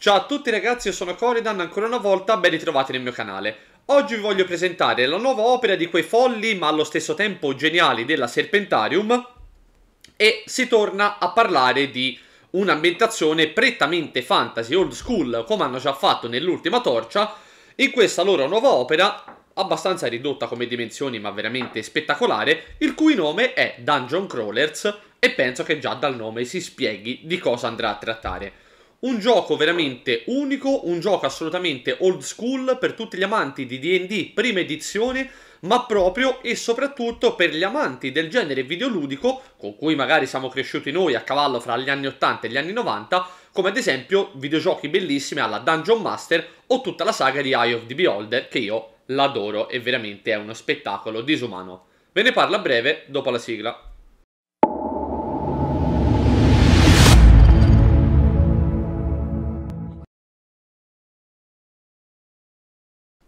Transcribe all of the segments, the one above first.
Ciao a tutti ragazzi, io sono Coridan, ancora una volta ben ritrovati nel mio canale. Oggi vi voglio presentare la nuova opera di quei folli ma allo stesso tempo geniali della Serpentarium e si torna a parlare di un'ambientazione prettamente fantasy old school come hanno già fatto nell'ultima torcia in questa loro nuova opera abbastanza ridotta come dimensioni ma veramente spettacolare il cui nome è Dungeon Crawlers e penso che già dal nome si spieghi di cosa andrà a trattare. Un gioco veramente unico, un gioco assolutamente old school per tutti gli amanti di DD prima edizione, ma proprio e soprattutto per gli amanti del genere videoludico con cui magari siamo cresciuti noi a cavallo fra gli anni 80 e gli anni 90, come ad esempio videogiochi bellissimi alla Dungeon Master o tutta la saga di Eye of the Beholder che io l'adoro e veramente è uno spettacolo disumano. Ve ne parlo a breve dopo la sigla.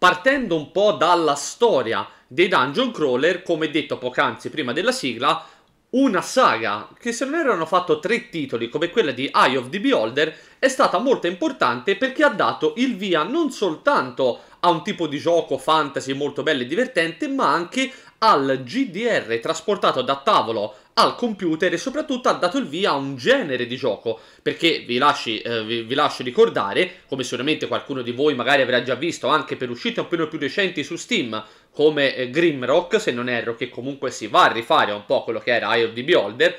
partendo un po' dalla storia dei dungeon crawler, come detto poc'anzi prima della sigla, una saga che se non erano fatto tre titoli come quella di Eye of the Beholder è stata molto importante perché ha dato il via non soltanto a un tipo di gioco fantasy molto bello e divertente ma anche al GDR trasportato da tavolo al computer e soprattutto ha dato il via a un genere di gioco, perché vi, lasci, eh, vi, vi lascio ricordare, come sicuramente qualcuno di voi magari avrà già visto anche per uscite un po' più recenti su Steam, come eh, Grimrock, se non erro, che comunque si va a rifare un po' quello che era Eye of the Beholder,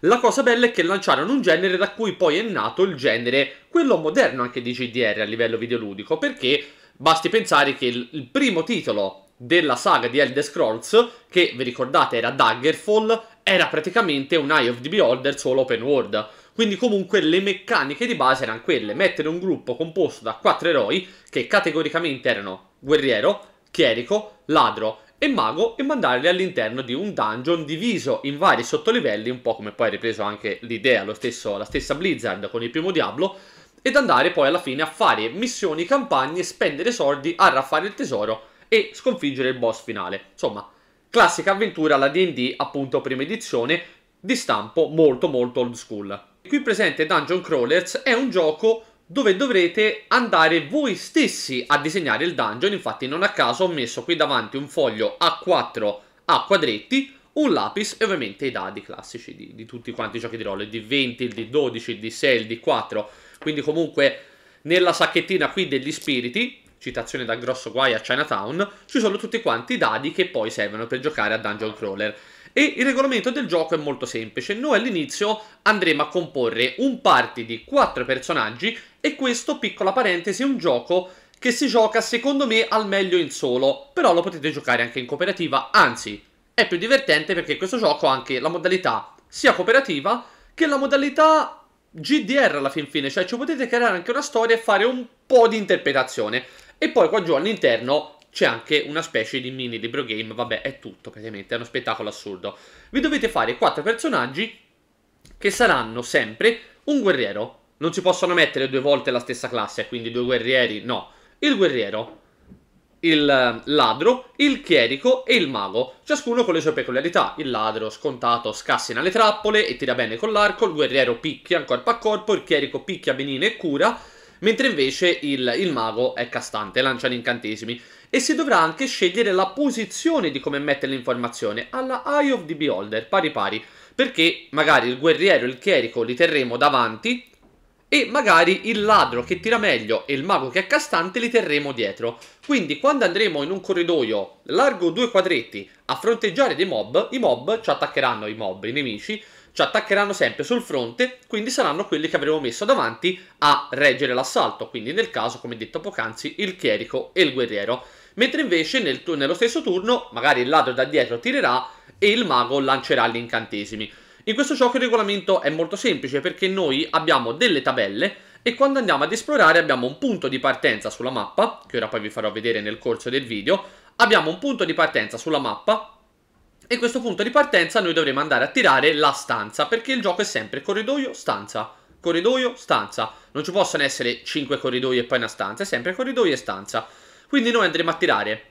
la cosa bella è che lanciarono un genere da cui poi è nato il genere, quello moderno anche di GDR a livello videoludico, perché basti pensare che il, il primo titolo della saga di Elder Scrolls, che vi ricordate era Daggerfall, era praticamente un Eye of the Beholder solo open world. Quindi comunque le meccaniche di base erano quelle, mettere un gruppo composto da quattro eroi che categoricamente erano guerriero, chierico, ladro e mago e mandarli all'interno di un dungeon diviso in vari sottolivelli, un po' come poi ha ripreso anche l'idea, la stessa Blizzard con il primo Diablo, ed andare poi alla fine a fare missioni, campagne, spendere soldi, arraffare il tesoro e sconfiggere il boss finale. Insomma, classica avventura alla D&D appunto prima edizione di stampo molto molto old school. Qui presente Dungeon Crawlers è un gioco dove dovrete andare voi stessi a disegnare il dungeon, infatti non a caso ho messo qui davanti un foglio A4 a quadretti, un lapis e ovviamente i dadi classici di, di tutti quanti i giochi di ruolo, il D20, il D12, il D6, il D4, quindi comunque nella sacchettina qui degli spiriti citazione da grosso guai a Chinatown, ci sono tutti quanti i dadi che poi servono per giocare a Dungeon Crawler. E il regolamento del gioco è molto semplice, noi all'inizio andremo a comporre un party di quattro personaggi e questo, piccola parentesi, è un gioco che si gioca secondo me al meglio in solo, però lo potete giocare anche in cooperativa, anzi è più divertente perché questo gioco ha anche la modalità sia cooperativa che la modalità GDR alla fin fine, cioè ci potete creare anche una storia e fare un po' di interpretazione. E poi qua giù all'interno c'è anche una specie di mini libro game, vabbè è tutto praticamente, è uno spettacolo assurdo. Vi dovete fare quattro personaggi che saranno sempre un guerriero. Non si possono mettere due volte la stessa classe, quindi due guerrieri, no. Il guerriero, il eh, ladro, il chierico e il mago, ciascuno con le sue peculiarità. Il ladro scontato scassina le trappole e tira bene con l'arco, il guerriero picchia corpo a corpo, il chierico picchia benino e cura, mentre invece il, il mago è castante, lancia gli incantesimi e si dovrà anche scegliere la posizione di come mettere l'informazione alla Eye of the Beholder, pari pari, perché magari il guerriero e il chierico li terremo davanti e magari il ladro che tira meglio e il mago che è castante li terremo dietro. Quindi quando andremo in un corridoio largo due quadretti a fronteggiare dei mob, i mob ci attaccheranno, i mob, i nemici, ci attaccheranno sempre sul fronte, quindi saranno quelli che avremo messo davanti a reggere l'assalto, quindi nel caso, come detto poc'anzi, il chierico e il guerriero. Mentre invece nel, nello stesso turno magari il ladro da dietro tirerà e il mago lancerà gli incantesimi. In questo gioco il regolamento è molto semplice perché noi abbiamo delle tabelle e quando andiamo ad esplorare abbiamo un punto di partenza sulla mappa, che ora poi vi farò vedere nel corso del video, abbiamo un punto di partenza sulla mappa e questo punto di partenza noi dovremo andare a tirare la stanza, perché il gioco è sempre corridoio, stanza, corridoio, stanza. Non ci possono essere 5 corridoi e poi una stanza, è sempre corridoio e stanza. Quindi noi andremo a tirare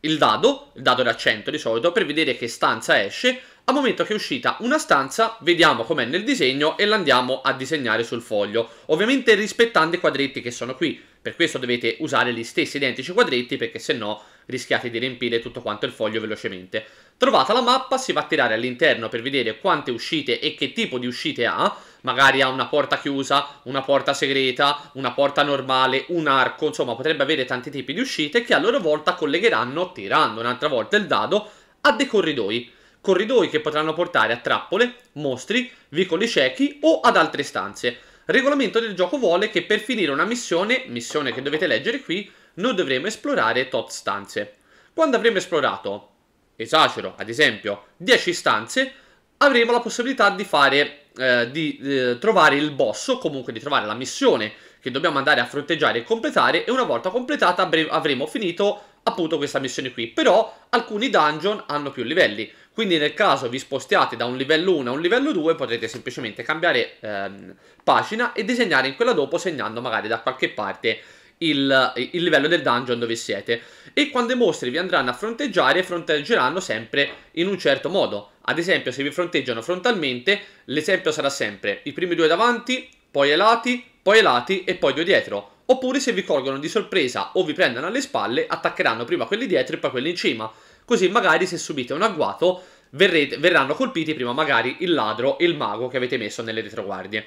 il dado, il dado da 100 di solito, per vedere che stanza esce. Al momento che è uscita una stanza, vediamo com'è nel disegno e l'andiamo a disegnare sul foglio. Ovviamente rispettando i quadretti che sono qui, per questo dovete usare gli stessi identici quadretti perché se no rischiate di riempire tutto quanto il foglio velocemente. Trovata la mappa si va a tirare all'interno per vedere quante uscite e che tipo di uscite ha, magari ha una porta chiusa, una porta segreta, una porta normale, un arco, insomma potrebbe avere tanti tipi di uscite che a loro volta collegheranno, tirando un'altra volta il dado, a dei corridoi corridoi che potranno portare a trappole, mostri, vicoli ciechi o ad altre stanze. Regolamento del gioco vuole che per finire una missione, missione che dovete leggere qui, noi dovremo esplorare tot stanze. Quando avremo esplorato, esagero, ad esempio, 10 stanze, avremo la possibilità di fare, eh, di eh, trovare il boss o comunque di trovare la missione che dobbiamo andare a fronteggiare e completare e una volta completata avremo finito appunto questa missione qui. Però alcuni dungeon hanno più livelli, quindi nel caso vi spostiate da un livello 1 a un livello 2 potrete semplicemente cambiare ehm, pagina e disegnare in quella dopo segnando magari da qualche parte il, il livello del dungeon dove siete. E quando i mostri vi andranno a fronteggiare, fronteggeranno sempre in un certo modo. Ad esempio, se vi fronteggiano frontalmente, l'esempio sarà sempre i primi due davanti, poi ai lati, poi ai lati e poi due dietro. Oppure se vi colgono di sorpresa o vi prendono alle spalle, attaccheranno prima quelli dietro e poi quelli in cima. Così magari se subite un agguato, verrete, verranno colpiti prima magari il ladro e il mago che avete messo nelle retroguardie.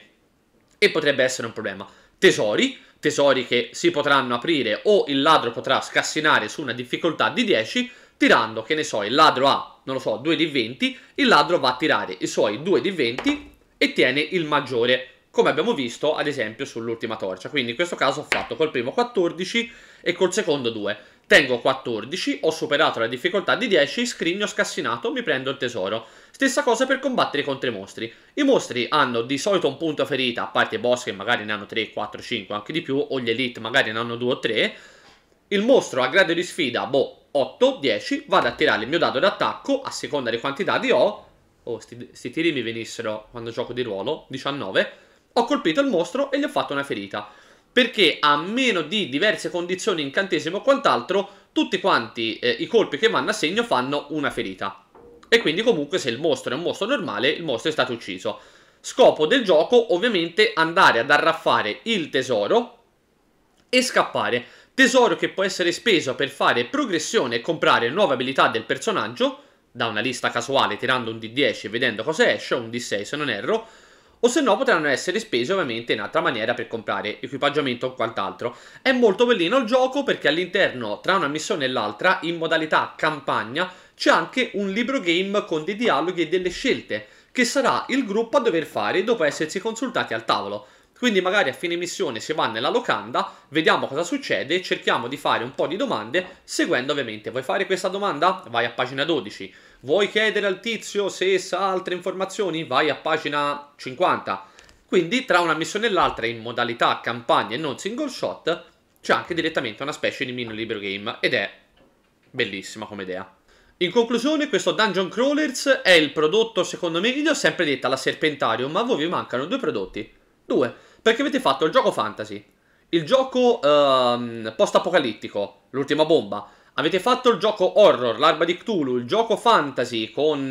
E potrebbe essere un problema tesori, tesori che si potranno aprire o il ladro potrà scassinare su una difficoltà di 10 tirando, che ne so, il ladro ha, non lo so, 2 di 20, il ladro va a tirare i suoi 2 di 20 e tiene il maggiore, come abbiamo visto ad esempio sull'ultima torcia. Quindi in questo caso ho fatto col primo 14 e col secondo 2. Tengo 14, ho superato la difficoltà di 10, scrigno scassinato, mi prendo il tesoro. Stessa cosa per combattere contro i mostri. I mostri hanno di solito un punto ferita, a parte i boss che magari ne hanno 3, 4, 5, anche di più, o gli elite magari ne hanno 2 o 3. Il mostro a grado di sfida, boh, 8, 10, vado a tirare il mio dado d'attacco, a seconda di quanti dadi ho, oh, sti, sti tiri mi venissero quando gioco di ruolo, 19, ho colpito il mostro e gli ho fatto una ferita. Perché a meno di diverse condizioni, incantesimo o quant'altro, tutti quanti eh, i colpi che vanno a segno fanno una ferita. E quindi comunque se il mostro è un mostro normale, il mostro è stato ucciso. Scopo del gioco ovviamente andare ad arraffare il tesoro e scappare. Tesoro che può essere speso per fare progressione e comprare nuove abilità del personaggio, da una lista casuale tirando un D10 e vedendo cosa esce, o un D6 se non erro, o se no potranno essere spese ovviamente in altra maniera per comprare equipaggiamento o quant'altro. È molto bellino il gioco perché all'interno, tra una missione e l'altra, in modalità campagna, c'è anche un libro game con dei dialoghi e delle scelte che sarà il gruppo a dover fare dopo essersi consultati al tavolo. Quindi magari a fine missione si va nella locanda, vediamo cosa succede, cerchiamo di fare un po' di domande, seguendo ovviamente, vuoi fare questa domanda? Vai a pagina 12 Vuoi chiedere al tizio se sa altre informazioni? Vai a pagina 50. Quindi tra una missione e l'altra in modalità campagna e non single shot c'è anche direttamente una specie di mini libro game ed è bellissima come idea. In conclusione, questo Dungeon Crawlers è il prodotto, secondo me, io ho sempre detto alla Serpentarium, ma a voi vi mancano due prodotti. Due, perché avete fatto il gioco fantasy, il gioco ehm, post-apocalittico, l'ultima bomba, Avete fatto il gioco horror, l'arba di Cthulhu, il gioco fantasy con,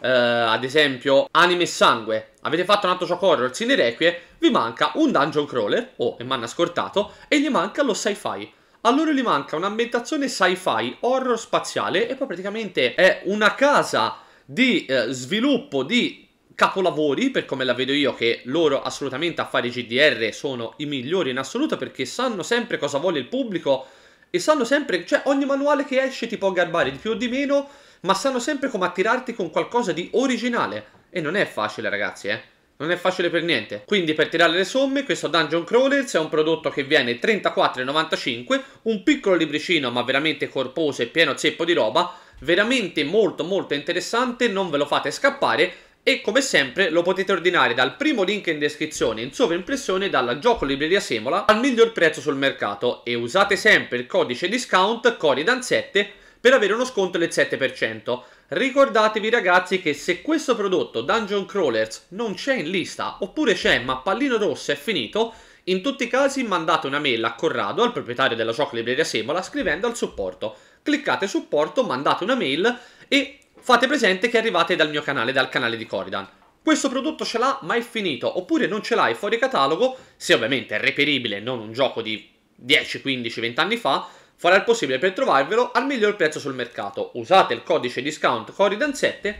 eh, ad esempio, anime e sangue. Avete fatto un altro gioco horror, Sin Requie, vi manca un dungeon crawler, oh, e mi hanno scortato, e gli manca lo sci-fi. A loro gli manca un'ambientazione sci-fi, horror spaziale, e poi praticamente è una casa di eh, sviluppo di capolavori, per come la vedo io, che loro assolutamente a fare GDR sono i migliori in assoluto perché sanno sempre cosa vuole il pubblico e sanno sempre, cioè ogni manuale che esce ti può garbare di più o di meno, ma sanno sempre come attirarti con qualcosa di originale. E non è facile ragazzi, eh. Non è facile per niente. Quindi per tirare le somme, questo Dungeon Crawlers è un prodotto che viene 34,95, un piccolo libricino ma veramente corposo e pieno zeppo di roba, veramente molto molto interessante, non ve lo fate scappare e come sempre lo potete ordinare dal primo link in descrizione in sovraimpressione dalla Gioco Libreria Semola al miglior prezzo sul mercato e usate sempre il codice discount Coridan7 per avere uno sconto del 7%. Ricordatevi ragazzi che se questo prodotto Dungeon Crawlers non c'è in lista oppure c'è ma pallino rosso è finito, in tutti i casi mandate una mail a Corrado, al proprietario della Gioco Libreria Semola, scrivendo al supporto. Cliccate supporto, mandate una mail e fate presente che arrivate dal mio canale, dal canale di Coridan. Questo prodotto ce l'ha ma è finito, oppure non ce l'hai fuori catalogo, se ovviamente è reperibile, non un gioco di 10, 15, 20 anni fa, farà il possibile per trovarvelo al miglior prezzo sul mercato. Usate il codice discount Coridan7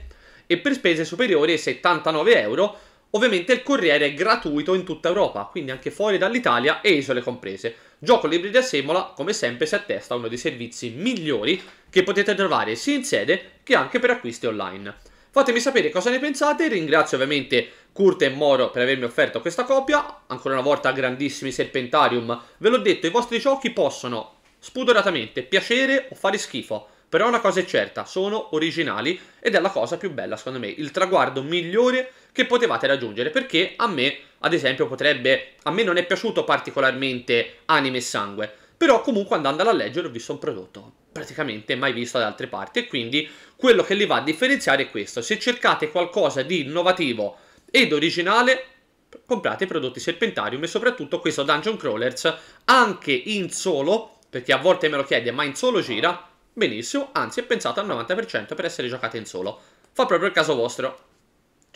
e per spese superiori ai 79 euro Ovviamente il corriere è gratuito in tutta Europa, quindi anche fuori dall'Italia e isole comprese. Gioco Libri di Semola, come sempre, si attesta a uno dei servizi migliori che potete trovare sia in sede che anche per acquisti online. Fatemi sapere cosa ne pensate, ringrazio ovviamente Curte e Moro per avermi offerto questa copia, ancora una volta grandissimi Serpentarium, ve l'ho detto, i vostri giochi possono spudoratamente piacere o fare schifo, però una cosa è certa, sono originali ed è la cosa più bella secondo me, il traguardo migliore che potevate raggiungere perché a me, ad esempio, potrebbe a me non è piaciuto particolarmente Anime e Sangue, però comunque andandola a leggere ho visto un prodotto praticamente mai visto da altre parti e quindi quello che li va a differenziare è questo. Se cercate qualcosa di innovativo ed originale, comprate i prodotti Serpentarium e soprattutto questo Dungeon Crawlers anche in solo, perché a volte me lo chiede, ma in solo gira benissimo, anzi è pensato al 90% per essere giocato in solo. Fa proprio il caso vostro.